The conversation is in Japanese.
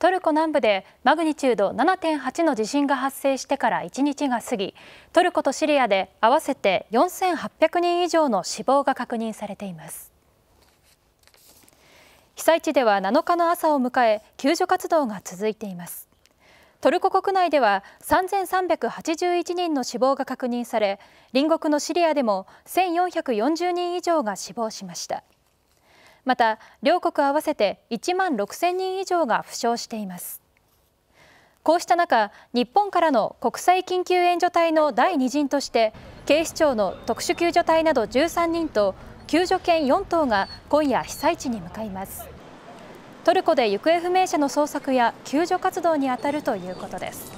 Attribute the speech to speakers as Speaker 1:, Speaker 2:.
Speaker 1: トルコ南部でマグニチュード7.8の地震が発生してから1日が過ぎトルコとシリアで合わせて4800人以上の死亡が確認されています被災地では7日の朝を迎え救助活動が続いていますトルコ国内では3381人の死亡が確認され隣国のシリアでも1440人以上が死亡しました。また両国合わせて1万6000人以上が負傷していますこうした中日本からの国際緊急援助隊の第2陣として警視庁の特殊救助隊など13人と救助犬4頭が今夜被災地に向かいますトルコで行方不明者の捜索や救助活動に当たるということです